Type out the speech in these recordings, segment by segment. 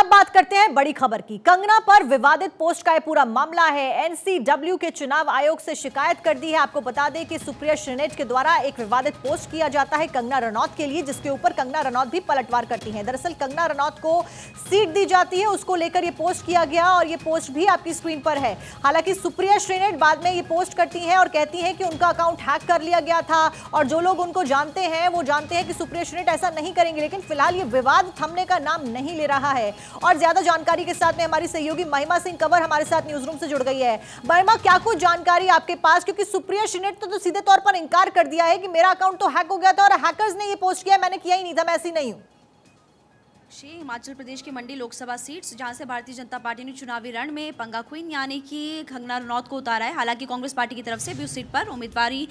अब बात करते हैं बड़ी खबर की कंगना पर विवादित पोस्ट का यह पूरा मामला है एनसीडब्ल्यू के चुनाव आयोग से शिकायत कर दी है आपको बता दें कि सुप्रिया श्रीनेट के द्वारा एक विवादित पोस्ट किया जाता है कंगना रनौत के लिए जिसके ऊपर कंगना रनौत भी पलटवार करती हैं दरअसल कंगना रनौत को सीट दी जाती है उसको लेकर यह पोस्ट किया गया और ये पोस्ट भी आपकी स्क्रीन पर है हालांकि सुप्रिया श्रीनेट बाद में ये पोस्ट करती है और कहती है कि उनका अकाउंट हैक कर लिया गया था और जो लोग उनको जानते हैं वो जानते हैं कि सुप्रिया श्रीनेट ऐसा नहीं करेंगे लेकिन फिलहाल ये विवाद थमने का नाम नहीं ले रहा है और ज्यादा जानकारी के साथ में हमारी सहयोगी महिमा सिंह कंवर हमारे साथ न्यूज रूम से जुड़ गई है महिमा क्या कुछ जानकारी आपके पास क्योंकि सुप्रिया श्रीनेट तो, तो सीधे तौर पर इंकार कर दिया है कि मेरा अकाउंट तो हैक हो गया था और हैकर्स ने ये पोस्ट किया मैंने किया ही नहीं था मैं ऐसी नहीं हूँ पहुंचे हिमाचल प्रदेश की मंडी लोकसभा सीट जहां से भारतीय जनता पार्टी ने चुनावी रण में पंगा क्वीन यानी कि कंगना रनौत को उतारा है हालांकि कांग्रेस पार्टी की तरफ से भी उस सीट पर उम्मीदवारी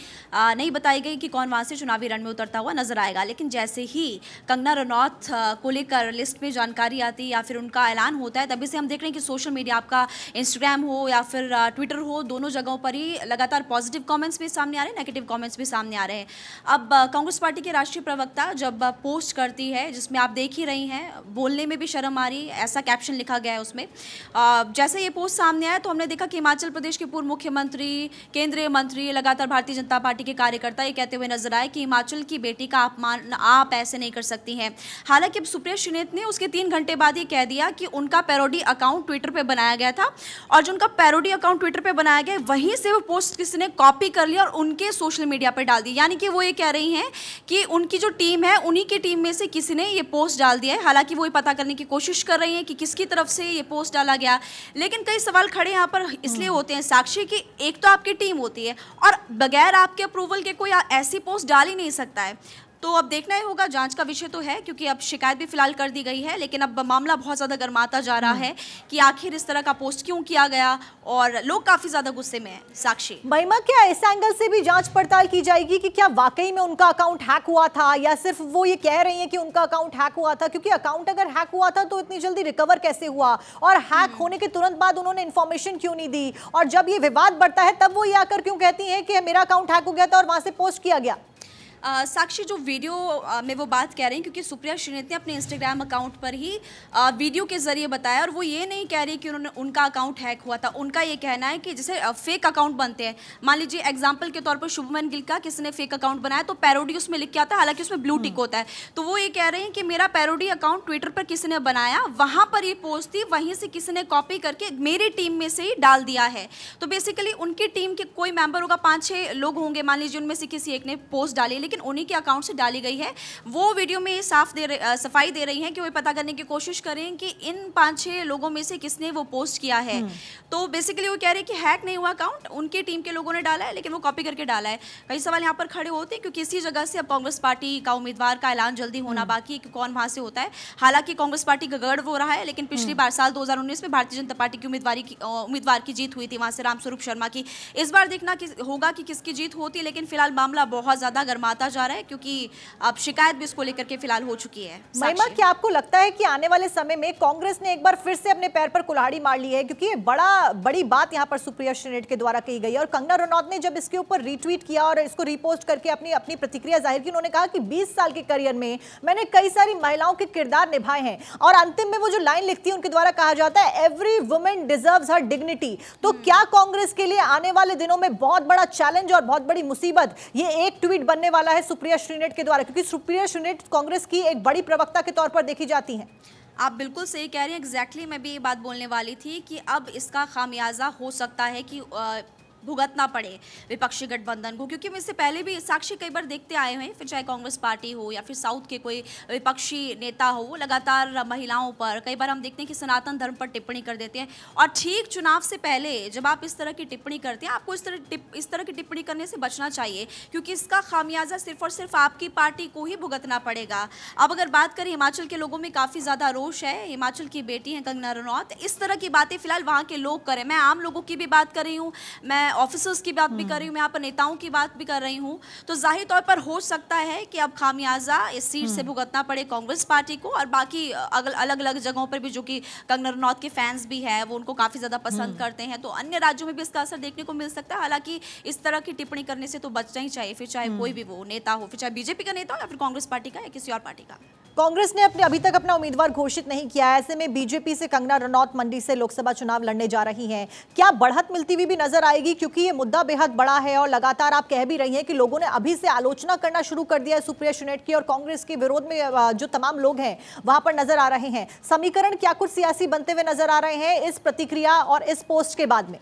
नहीं बताई गई कि कौन वहां से चुनावी रण में उतरता हुआ नजर आएगा लेकिन जैसे ही कंगना रनौत को लेकर लिस्ट में जानकारी आती या फिर उनका ऐलान होता है तभी से हम देख रहे हैं कि सोशल मीडिया आपका इंस्टाग्राम हो या फिर ट्विटर हो दोनों जगहों पर ही लगातार पॉजिटिव कॉमेंट्स भी सामने आ रहे हैं नेगेटिव कॉमेंट्स भी सामने आ रहे हैं अब कांग्रेस पार्टी के राष्ट्रीय प्रवक्ता जब पोस्ट करती है जिसमें आप देख ही रही हैं बोलने में भी शर्म आ रही ऐसा कैप्शन लिखा गया है उसमें जैसे ये पोस्ट सामने आया तो हमने देखा कि हिमाचल प्रदेश के पूर्व मुख्यमंत्री केंद्रीय मंत्री लगातार भारतीय जनता पार्टी के कार्यकर्ता ये कहते हुए नजर आए कि हिमाचल की बेटी का अपमान आप ऐसे नहीं कर सकती हैं हालांकि अब सुप्रेश श्रीनेत ने उसके तीन घंटे बाद ये कह दिया कि उनका पैरोडी अकाउंट ट्विटर पर बनाया गया था और जो उनका पैरोडी अकाउंट ट्विटर पर बनाया गया वहीं से वो पोस्ट किसी ने कॉपी कर लिया और उनके सोशल मीडिया पर डाल दी यानी कि वो ये कह रही हैं कि उनकी जो टीम है उन्हीं की टीम में से किसी ने ये पोस्ट डाल दिया है हालांकि हालांकि वो ये पता करने की कोशिश कर रही हैं कि किसकी तरफ से ये पोस्ट डाला गया लेकिन कई सवाल खड़े यहाँ पर इसलिए हम्म। होते हैं साक्षी की एक तो आपकी टीम होती है और बगैर आपके अप्रूवल के कोई ऐसी पोस्ट डाल ही नहीं सकता है तो अब देखना ही होगा जांच का विषय तो है क्योंकि अब शिकायत भी फिलहाल कर दी गई है लेकिन अब मामला बहुत ज़्यादा गर्माता जा रहा हम्म। है कि आखिर इस तरह का पोस्ट क्यों किया गया और लोग काफ़ी ज़्यादा गुस्से में हैं साक्षी महिमा क्या इस एंगल से भी जाँच पड़ताल की जाएगी कि क्या वाकई में उनका अकाउंट हैक हुआ था या सिर्फ वो ये कह रही है कि उनका अकाउंट हैक हुआ था क्योंकि अकाउंट अगर हैक हुआ था तो इतनी जल्दी रिकवर कैसे हुआ और हैक हम्म। होने के तुरंत बाद उन्होंने इन्फॉर्मेशन क्यों नहीं दी और जब ये विवाद बढ़ता है तब वो ये आकर क्यों कहती है कि मेरा अकाउंट हैक हो गया था और वहां से पोस्ट किया गया साक्षी जो वीडियो आ, में वो बात कह रही हैं क्योंकि सुप्रिया श्रीनेत ने अपने इंस्टाग्राम अकाउंट पर ही आ, वीडियो के ज़रिए बताया और वो ये नहीं कह रही कि उन्होंने उनका अकाउंट हैक हुआ था उनका ये कहना है कि जैसे फेक अकाउंट बनते हैं मान लीजिए एग्जाम्पल के तौर पर शुभमन गिल का किसी ने फेक अकाउंट बनाया तो पैरोडी उसमें लिख के आता है हालांकि उसमें ब्लू हम्म। टिक होता है तो वो ये कह रहे हैं कि मेरा पैरोडी अकाउंट ट्विटर पर किसी ने बनाया वहाँ पर ये पोस्ट थी वहीं से किसी ने कॉपी करके मेरी टीम में से ही डाल दिया है तो बेसिकली उनकी टीम के कोई मेंबर होगा पाँच छः लोग होंगे मान लीजिए उनमें से किसी एक ने पोस्ट डाली लेकिन उन्हीं के अकाउंट से डाली गई है वो वीडियो में साफ दे रह, सफाई दे रही हैं कि वो पता करने की कोशिश करें कि इन पाँच छः लोगों में से किसने वो पोस्ट किया है हम्म। तो बेसिकली वो कह रहे हैं कि हैक नहीं हुआ अकाउंट उनकी टीम के लोगों ने डाला है लेकिन वो कॉपी करके डाला है कई सवाल यहाँ पर खड़े होते हैं क्योंकि इसी जगह से अब कांग्रेस पार्टी का उम्मीदवार का ऐलान जल्दी होना हम्म। बाकी है कि कौन वहाँ से होता है हालांकि कांग्रेस पार्टी का गढ़ हो रहा है लेकिन पिछली हम्म। बार साल दो में भारतीय जनता पार्टी की उम्मीदवार की उम्मीदवार की जीत हुई थी वहाँ से रामस्वरूप शर्मा की इस बार देखना होगा कि किसकी जीत होती है लेकिन फिलहाल मामला बहुत ज़्यादा गर्मा आता जा रहा है क्योंकि अब शिकायत भी इसको लेकर के फिलहाल हो चुकी है महिमा क्या आपको लगता है कि आने वाले समय में कांग्रेस ने एक बार फिर से अपने पैर पर कुल्हाड़ी मार ली है क्योंकि ये बड़ा बड़ी बात यहाँ पर सुप्रिया श्रेनेट के द्वारा कही गई है और कंगना रनौत ने जब इसके ऊपर रिट्वीट किया और इसको रिपोस्ट करके अपनी अपनी प्रतिक्रिया जाहिर की उन्होंने कहा कि बीस साल के करियर में मैंने कई सारी महिलाओं के किरदार निभाए हैं और अंतिम में वो जो लाइन लिखती है उनके द्वारा कहा जाता है every women deserve her dignity तो हम्म। क्या कांग्रेस के लिए आने वाले दिनों में बहुत बड़ा चैलेंज और बहुत बड़ी मुसीबत ये एक ट्वीट बनने वाला वाला है सुप्रिया श्रीनेट के द्वारा क्योंकि सुप्रिया श्रीनेट कांग्रेस की एक बड़ी प्रवक्ता के तौर पर देखी जाती हैं आप बिल्कुल सही कह रही हैं एग्जैक्टली exactly मैं भी ये बात बोलने वाली थी कि अब इसका खामियाजा हो सकता है कि भुगतना पड़े विपक्षी गठबंधन को क्योंकि हम इससे पहले भी साक्षी कई बार देखते आए हैं फिर चाहे कांग्रेस पार्टी हो या फिर साउथ के कोई विपक्षी नेता हो वो लगातार महिलाओं पर कई बार हम देखते हैं कि सनातन धर्म पर टिप्पणी कर देते हैं और ठीक चुनाव से पहले जब आप इस तरह की टिप्पणी करते हैं आपको इस तरह इस तरह की टिप्पणी करने से बचना चाहिए क्योंकि इसका खामियाजा सिर्फ और सिर्फ आपकी पार्टी को ही भुगतना पड़ेगा अब अगर बात करें हिमाचल के लोगों में काफ़ी ज़्यादा रोष है हिमाचल की बेटी हैं कंगना रनौत इस तरह की बातें फिलहाल वहाँ के लोग करें मैं आम लोगों की भी बात कर रही हूँ मैं ऑफिसर्स की बात भी कर रही हूँ मैं यहाँ पर नेताओं की बात भी कर रही हूँ तो जाहिर तौर पर हो सकता है कि अब खामियाजा इस सीट से हम्म। भुगतना पड़े कांग्रेस पार्टी को और बाकी अलग अलग जगहों पर भी जो कि कंगना रनौत के फैंस भी हैं वो उनको काफ़ी ज़्यादा पसंद हम्म। करते हैं तो अन्य राज्यों में भी इसका असर देखने को मिल सकता है हालांकि इस तरह की टिप्पणी करने से तो बचना ही चाहिए फिर चाहे कोई हम्म। भी वो नेता हो फिर चाहे बीजेपी का नेता हो या फिर कांग्रेस पार्टी का या किसी और पार्टी का कांग्रेस ने अपने अभी तक अपना उम्मीदवार घोषित नहीं किया ऐसे में बीजेपी से कंगना रनौत मंडी से लोकसभा चुनाव लड़ने जा रही हैं क्या बढ़त मिलती हुई भी नजर आएगी क्योंकि ये मुद्दा बेहद बड़ा है और लगातार आप कह भी रही हैं कि लोगों ने अभी से आलोचना करना शुरू कर दिया है सुप्रिया सुनेट की और कांग्रेस के विरोध में जो तमाम लोग हैं वहां पर नजर आ रहे हैं समीकरण क्या कुछ सियासी बनते हुए नजर आ रहे हैं इस प्रतिक्रिया और इस पोस्ट के बाद में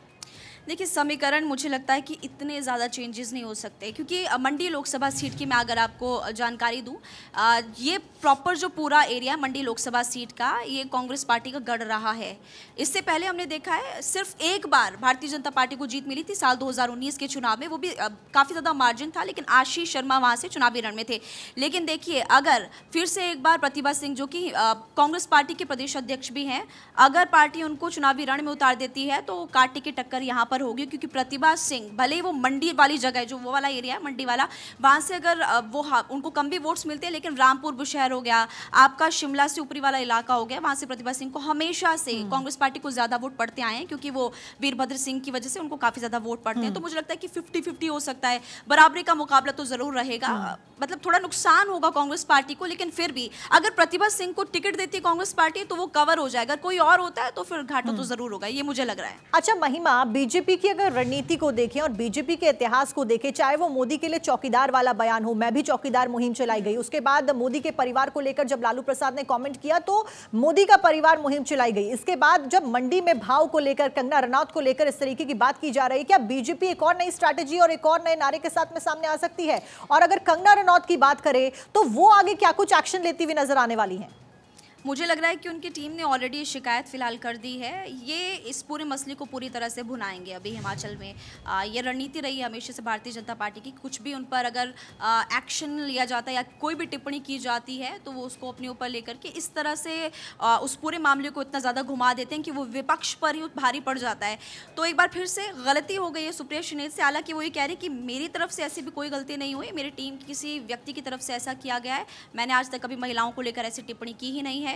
देखिए समीकरण मुझे लगता है कि इतने ज़्यादा चेंजेस नहीं हो सकते क्योंकि मंडी लोकसभा सीट की मैं अगर आपको जानकारी दूँ ये प्रॉपर जो पूरा एरिया मंडी लोकसभा सीट का ये कांग्रेस पार्टी का गढ़ रहा है इससे पहले हमने देखा है सिर्फ एक बार भारतीय जनता पार्टी को जीत मिली थी साल 2019 के चुनाव में वो भी काफ़ी ज़्यादा मार्जिन था लेकिन आशीष शर्मा वहाँ से चुनावी रण में थे लेकिन देखिए अगर फिर से एक बार प्रतिभा सिंह जो कि कांग्रेस पार्टी के प्रदेश अध्यक्ष भी हैं अगर पार्टी उनको चुनावी रण में उतार देती है तो काटे की टक्कर यहाँ पर पर होगी क्योंकि प्रतिभा सिंह भले ही वो मंडी वाली जगह है जो वो वाला एरिया है मंडी वाला वहाँ से अगर वो हाँ उनको कम भी वोट्स मिलते हैं लेकिन रामपुर बुशहर हो गया आपका शिमला से ऊपरी वाला इलाका हो गया वहाँ से प्रतिभा सिंह को हमेशा से हम्म। कांग्रेस पार्टी को ज़्यादा वोट पड़ते आए हैं क्योंकि वो वीरभद्र सिंह की वजह से उनको काफ़ी ज़्यादा वोट पड़ते हैं हम्म। तो मुझे लगता है कि फिफ्टी फिफ्टी हो सकता है बराबरी का मुकाबला तो ज़रूर रहेगा हम्म। मतलब थोड़ा नुकसान होगा कांग्रेस पार्टी को लेकिन फिर भी अगर प्रतिभा सिंह को टिकट देती है कांग्रेस पार्टी तो वो कवर हो जाएगा कोई और होता है तो फिर घाटा तो जरूर होगा ये मुझे लग रहा है अच्छा महिमा बीजेपी बीजेपी की अगर रणनीति को देखें और बीजेपी के इतिहास को देखें चाहे वो मोदी के लिए चौकीदार वाला बयान हो मैं भी चौकीदार मुहिम चलाई गई उसके बाद मोदी के परिवार को लेकर जब लालू प्रसाद ने कमेंट किया तो मोदी का परिवार मुहिम चलाई गई इसके बाद जब मंडी में भाव को लेकर कंगना रनौत को लेकर इस तरीके की बात की जा रही है क्या बीजेपी एक और नई स्ट्रैटेजी और एक और नए नारे के साथ में सामने आ सकती है और अगर कंगना रनौत की बात करें तो वो आगे क्या कुछ एक्शन लेती हुई नजर आने वाली है मुझे लग रहा है कि उनकी टीम ने ऑलरेडी शिकायत फ़िलहाल कर दी है ये इस पूरे मसले को पूरी तरह से भुनाएंगे अभी हिमाचल में आ, ये रणनीति रही है हमेशा से भारतीय जनता पार्टी की कुछ भी उन पर अगर एक्शन लिया जाता है या कोई भी टिप्पणी की जाती है तो वो उसको अपने ऊपर लेकर के इस तरह से आ, उस पूरे मामले को इतना ज़्यादा घुमा देते हैं कि वो विपक्ष पर ही भारी पड़ जाता है तो एक बार फिर से गलती हो गई है सुप्रिया श्रीनेत से हालांकि वो ये कह रही कि मेरी तरफ से ऐसी भी कोई गलती नहीं हुई मेरी टीम किसी व्यक्ति की तरफ से ऐसा किया गया है मैंने आज तक कभी महिलाओं को लेकर ऐसी टिप्पणी की ही नहीं है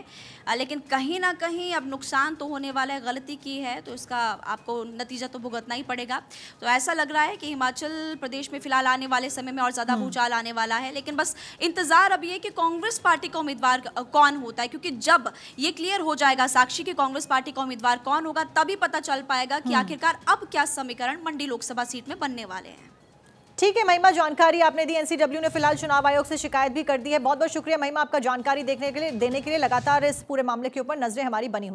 लेकिन कहीं ना कहीं अब नुकसान तो होने वाला है गलती की है तो इसका आपको नतीजा तो भुगतना ही पड़ेगा तो ऐसा लग रहा है कि हिमाचल प्रदेश में फिलहाल आने वाले समय में और ज़्यादा भूचाल हम्म। आने वाला है लेकिन बस इंतज़ार अब यह कि कांग्रेस पार्टी का उम्मीदवार कौन होता है क्योंकि जब ये क्लियर हो जाएगा साक्षी की कांग्रेस पार्टी का उम्मीदवार कौन होगा तभी पता चल पाएगा कि हम्म। आखिरकार अब क्या समीकरण मंडी लोकसभा सीट में बनने वाले हैं ठीक है महिमा जानकारी आपने दी एनसीडब्ल्यू ने फिलहाल चुनाव आयोग से शिकायत भी कर दी है बहुत बहुत शुक्रिया महिमा आपका जानकारी देखने के लिए देने के लिए लगातार इस पूरे मामले के ऊपर नजरें हमारी बनी हुई